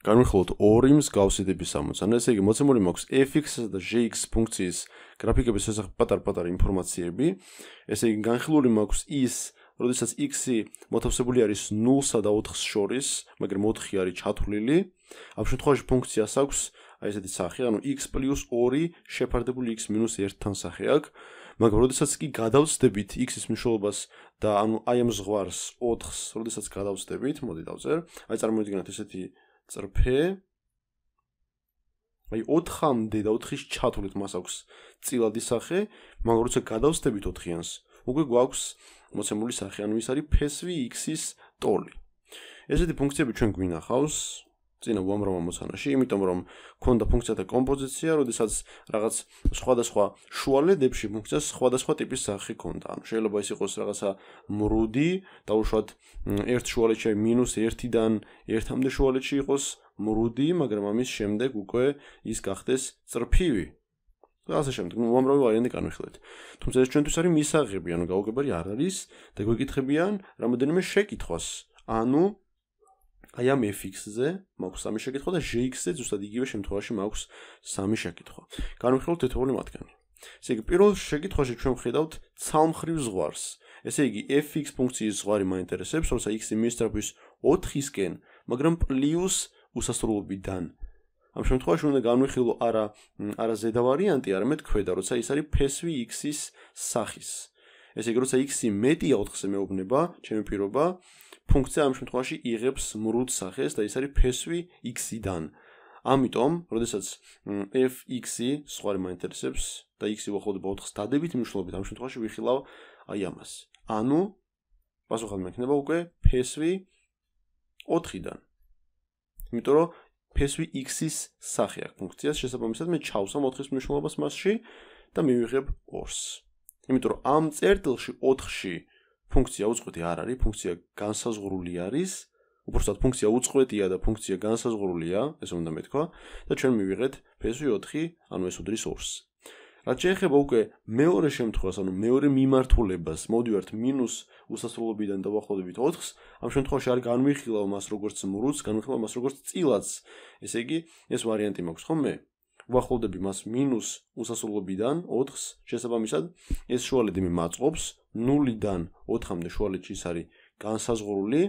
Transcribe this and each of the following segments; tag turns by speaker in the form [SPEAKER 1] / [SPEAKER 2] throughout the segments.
[SPEAKER 1] განვიხილოთ ორი მსგავსი ტიპის სამოცანა. ესე იგი, მოცემული მაქვს f(x) და g(x) ფუნქციის გრაფიკების შესახებ პატარ-პატარ ინფორმაციები. ესე იგი, განხილული მაქვს ის, როდესაც x-ი მოთავსებული არის 0-სა და 4-ს შორის, მაგრამ 4-ი არის ჩათვლილი. ამ შემთხვევაში ფუნქციას აქვს აი ესეთი სახე, ანუ x+2 შეფარდებული x-1 თან სახე აქვს. მაგრამ როდესაც კი გადავწდებით x-ის მნიშვნელობას და ანუ აი ამ ზღვარს 4-ს, როდესაც გადავწდებით, მოდი დავწერ. აი წარმოვიდგინოთ ესეთი წრფე აი 4-მდე და 4-ის ჩათვლით მას აქვს წილადი სახე, მაგრამ როცა გადავსდებით 4-იანს, უკვე გვაქვს მოცემული სახე, ანუ ის არის ფესვი x-ის ტოლი. ესეთი ფუნქციები ჩვენ გვინახავს, ძინა უამრავ მოსანაში, იმიტომ რომ ქონდა ფუნქციათა კომპოზიცია, როდესაც რაღაც სხვადასხვა შუალედებში ფუნქციას სხვადასხვა ტიპის სახე ქონდა. ანუ შეიძლება ის იყოს რაღაცა მრუდი, დაუშვათ ერთ შუალედში -1-დან 1-მდე შუალედში იყოს მრუდი, მაგრამ ამის შემდეგ უკვე ის გახდეს წრფივი. და ასე შემდეგ, ნუ უამრავ ვარიანტი განვიხილეთ. თუმცა ეს ჩვენთვის არის მისაღები, ანუ გაუგებარი არ არის და გვეკითხებიან რამოდენიმე შეკითხვას. ანუ აი ამ fx-ზე მაქვს სამი შეკითხვა და gx-ზე ზუსტად იგივე შემთხვევაში მაქვს სამი შეკითხვა. განვიხილოთ თითოეული მათგანი. ესე იგი, პირველ შეკითხვაში ჩვენ ხედავთ ცალმხრივ ზღვარს. ესე იგი, fx ფუნქციის ზღვარი მაინტერესებს, თორსა x-ი მისტრაფის 4-ისკენ, მაგრამ პლუს უსასრულობიდან. ამ შემთხვევაში უნდა განვიხილო არა არა ზედა ვარიანტი, არამედ ქვედა, როცა ის არის ფესვი x-ის სახის. ესე იგი, როცა x-ი მეტია 4-ზე მეუბნება, ჩემი პირობა ფუნქცია ამ შემთხვევაში იღებს მრუდ სახეს და ეს არის ფესვი x-დან. ამიტომ, როდესაც f(x) სხვა რამ ინტერესებს და x უახლოდება 4-ს დადებით, მნიშვნელობით ამ შემთხვევაში ვიხილავ აი ამას. ანუ პასუხად მექნება უკვე ფესვი 4-დან. იმიტომ რომ ფესვი x-ის სახეა ფუნქციას, შესაბამისად მე ჩავსვამ 4-ის მნიშვნელობას მასში და მივიღებ 2-ს. იმიტომ რომ ამ წერტილში 4-ში ფუნქცია უწყვეტი არ არის, ფუნქცია განსაზღვრული არის. უბრალოდ ფუნქცია უწყვეტია და ფუნქცია განსაზღვრულია, ესე უნდა მეთქვა და ჩვენ მივიღეთ ფესვი 4, ანუ ეს უდრის ორს. რაც შეეხება უკვე მეორე შემთხვევას, ანუ მეორე მიმართულებას, მოდივართ მინუს უსასრულობიდან დავახლოებით 4-ს, ამ შემთხვევაში არ განვიხილავ მას როგორც მრუც, განვიხილავ მას როგორც წილაც. ესე იგი, ეს ვარიანტი მაქვს ხომ მე? ვახლოვდები მას მინუს უსასრულობიდან 4-ს შესაბამისად ეს შუალედი მე მაწყობს 0-დან 4-მდე შუალედში ის არის განსაზღვრული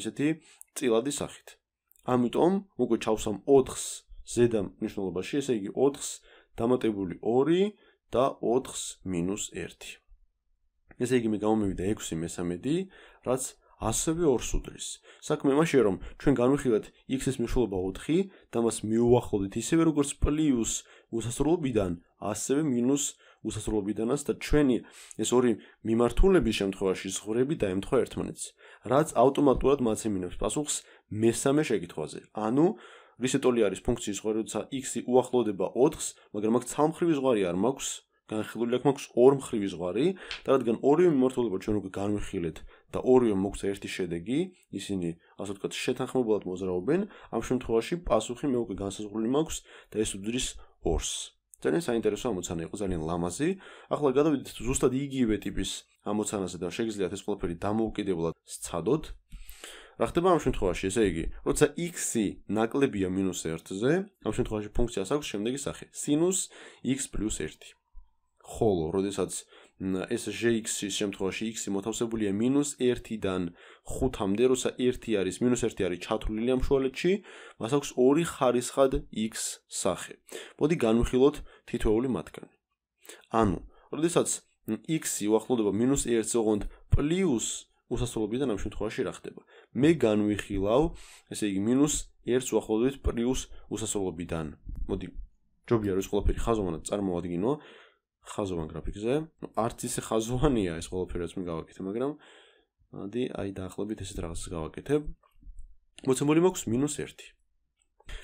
[SPEAKER 1] ესეთი წილადის სახით ამიტომ უკვე ჩავსვამ 4-ს ზედა მნიშვნელობაში ესე იგი 4-ს დამატებული 2 და 4-ს მინუს 1 ესე იგი მე გამომივიდა 6-ი მესამედი რაც 4 ასევე ორს უდრის. საქმე იმაშია, რომ ჩვენ განვიხილეთ x-ის მნიშვნელობა 4 და მას მიუახლოვდით ისევე როგორც პლუს უსასრულობიდან, ასევე მინუს უსასრულობიდანაც და ჩვენი ეს ორი მიმართულების შემთხვევაში ზღვრები დაემთხვა ერთმანეთს, რაც ავტომატურად მაცემინებს პასუხს მესამე შეკითხვაზე. ანუ რისეტოლი არის ფუნქციის ზღვარი, როცა x-ი უახლოვდება 4-ს, მაგრამ აქ სამხრივი ზღვარი არ მაქვს. განხილული აქ მაქვს ორმხრივი ზღვარი და რადგან ორი მიმართულება ჩვენ უკვე განვიხილეთ და ორივე მოგვც ერთი შედეგი, ისინი ასე ვთქვათ, შეთანხმებულად მოძრაობენ, ამ შემთხვევაში პასუხი მე უკვე განსაზღვრული მაქვს და ეს უდრის 2-ს. ძალიან საინტერესო ამოცანა იყო, ძალიან ლამაზი. ახლა გადავიდეთ ზუსტად იგივე ტიპის ამოცანაზე და შეგიძლიათ ეს ყველაფერი დამოუკიდებლად სცადოთ. რა ხდება ამ შემთხვევაში, ესე იგი, როცა x-ი ნაკლებია -1-ზე, ამ შემთხვევაში ფუნქციას აქვს შემდეგი სახე: sin x + 1. ხოლო, როდესაც ეს gx-ის შემთხვევაში x-ი მოთავსებულია -1-დან 5-ამდე, როცა 1 არის -1 არის ჩათვლილი ამ შუალედში, მას აქვს ორი ხარისხად x სახე. მოდი განვიხილოთ თითოეული მათგანი. ანუ, როდესაც x-ი უახლოვდება -1-ს, ოღონდ პლუს უსასრულობიდან ამ შემთხვევაში რა ხდება? მე განვიხილავ, ესე იგი -1-ს უახლოვდებით პლუს უსასრულობიდან. მოდი ჯობია რომ ეს ყველაფერი ხაზოვანად წარმოვადგინო, ხაზოვან გრაფიკზე. ნუ არც ისე ხაზოვანია ეს ყველაფერი რაც მიგავაკეთე, მაგრამ მოდი აი დაახლოებით ესეთ რაღაცას გავაკეთებ. მოცემული მაქვს -1.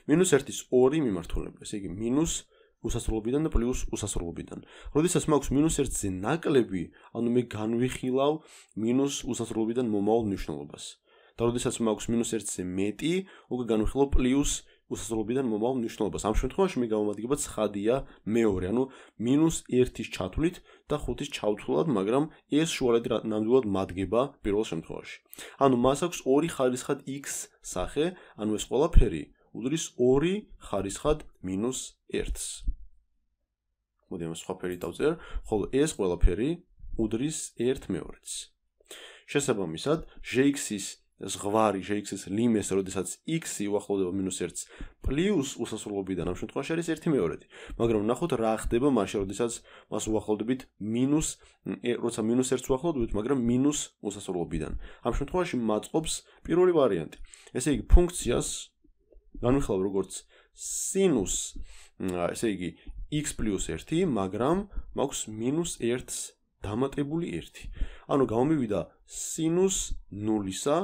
[SPEAKER 1] -1-ის 2 მიმართულება, ესე იგი -უსასრულობიდან და +უსასრულობიდან. როდესაც მაქვს -1-ზე ნაკლები, ანუ მე განვიხილავ -უსასრულობიდან მომავალ მნიშვნელობას. და როდესაც მაქვს -1-ზე მეტი, უკვე განვიხილავ უსასრულობიდან მომავალ მნიშვნელობას. ამ შემთხვევაში მე გამომადგება 9-ია მეორე, ანუ -1-ის ჩათვლით და 5-ის ჩავთვლად, მაგრამ ეს შუალედი ნამდვილად მადგება პირველ შემთხვევაში. ანუ მას აქვს 2 ხარისხად x სახე, ანუ ეს ყველაფერი უდრის 2 ხარისხად -1-ს. მოდი ამ სხვაფერი დავწერ, ხოლო ეს ყველაფერი უდრის 1 მეორეც. შესაბამისად, gx-ის ზღვარი შეიქმნება ლიმეს, როდესაც x უახლოვდება -1-ს პლუს უსასრულობიდან ამ შემთხვევაში არის 1/2-ი. მაგრამ ნახოთ რა ხდება მასში, როდესაც მას უახლოვდებით მინუს, როცა -1-ს უახლოვდებით, მაგრამ -უსასრულობიდან. ამ შემთხვევაში მაწყობს პირველი ვარიანტი. ესე იგი ფუნქციას განვიხილავ როგორც sinus, ესე იგი x + 1, მაგრამ მაქვს -1-ს დამატებული 1. ანუ გამომივიდა sinus 0-ისა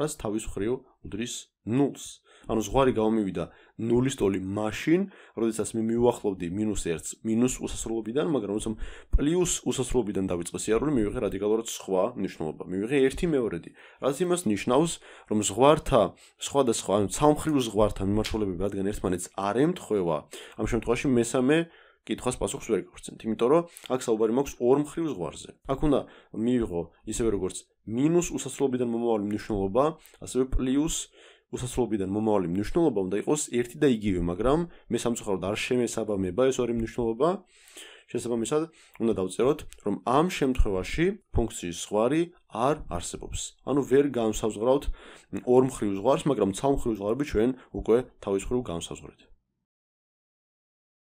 [SPEAKER 1] რაც თავის ხრიო უდრის ნულს. ანუ ზღარი გამომივიდა ნულის ტოლი მაშინ, როდესაც მე მივახლოვდი -1-ს მინუს უსასრულობიდან, მაგრამ როცა პლუს უსასრულობიდან დავიწყე სიარული, მივიღე რადიკალურად სხვა ნიშნულობა. მივიღე 1-მეორედი. რაც იმას ნიშნავს, რომ ზღვართა სხვადასხვა, ანუ სამხრივ ზღვართა მიმართულებები რადგან ერთმანეთს არ ემთხვევა, ამ შემთხვევაში მესამე კითხვას პასუხს ვერ გავხსენთ, იმიტომ რომ აქ საუბარი მაქვს ორ მხრივ ზღვარზე. აქ უნდა მივიღო ისევე როგორც მინუს უსასრულობიდან მომავალი მნიშვნელობა, ასევე პლუს უსასრულობიდან მომავალი მნიშვნელობა უნდა იყოს ერთი და იგივე, მაგრამ მე სამწუხაროდ არ შემესაბამება ეს ორი მნიშვნელობა. შესაბამისად, უნდა დავწეროთ, რომ ამ შემთხვევაში ფუნქციის ზღვარი არ არსებობს. ანუ ვერ განსაზღვრავთ hm, ორ მხრივ ზღვარს, მაგრამ ცალ მხრივ ზღვარები ჩვენ უკვე თავის მხრივ განსაზღვრავთ.